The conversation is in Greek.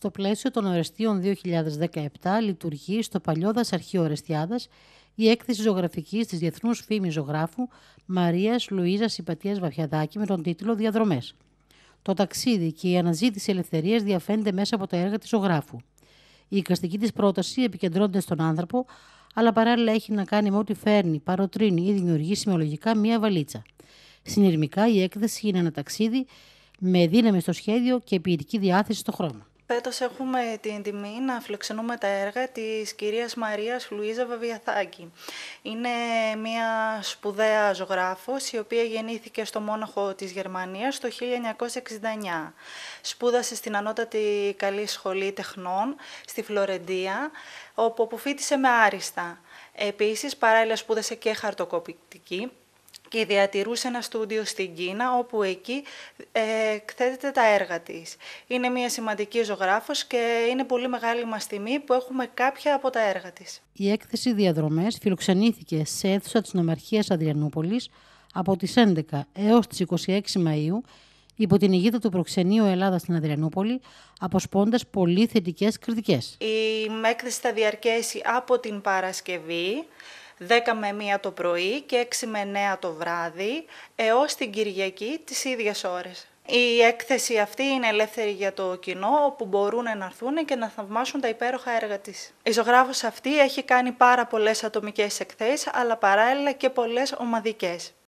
Στο πλαίσιο των Ορεστίων 2017 λειτουργεί στο παλιό αρχείο Ορεστιάδας η έκθεση ζωγραφικής της Διεθνούς φήμης Ζωγράφου Μαρίας Λουίζας Ιπατίας Βαφιαδάκη με τον τίτλο Διαδρομές: Το ταξίδι και η αναζήτηση ελευθερίας διαφαίνεται μέσα από τα έργα της ζωγράφου. Η οικαστική της πρόταση επικεντρώνεται στον άνθρωπο, αλλά παράλληλα έχει να κάνει με ό,τι φέρνει, παροτρύνει ή δημιουργεί σημειολογικά μία βαλίτσα. Συνειρμικά η έκθεση είναι ένα ταξίδι με δύναμη στο σχέδιο και ποιητική διάθεση στο χρόνο. Πέτος έχουμε την τιμή να φιλοξενούμε τα έργα της κυρίας Μαρίας Λουίζα Βαβιαθάκη. Είναι μια σπουδαία ζωγράφος η οποία γεννήθηκε στο Μόναχο της Γερμανίας το 1969. Σπούδασε στην Ανώτατη Καλή Σχολή Τεχνών στη Φλωρεντία όπου αποφύτησε με άριστα. Επίσης παράλληλα σπούδασε και χαρτοκοπητική και διατηρούσε ένα στούντιο στην Κίνα, όπου εκεί ε, εκθέτεται τα έργα της. Είναι μια σημαντική ζωγράφος και είναι πολύ μεγάλη μας τιμή που έχουμε κάποια από τα έργα της. Η έκθεση «Διαδρομές» φιλοξενήθηκε σε αίθουσα της Νομαρχίας Αδριανούπολης από τις 11 έως τις 26 Μαΐου υπό την ηγίδα του Προξενείου Ελλάδας στην Αδριανούπολη, ...αποσπώντας πολύ θετικές κριτικές. Η έκθεση θα διαρκέσει από την Παρασκευή 10 με 1 το πρωί και 6 με 9 το βράδυ έως την Κυριακή τις ίδιες ώρες. Η έκθεση αυτή είναι ελεύθερη για το κοινό, όπου μπορούν να έρθουν και να θαυμάσουν τα υπέροχα έργα της. Η ζωγράφος αυτή έχει κάνει πάρα πολλές ατομικές εκθέσεις, αλλά παράλληλα και πολλές ομαδικές.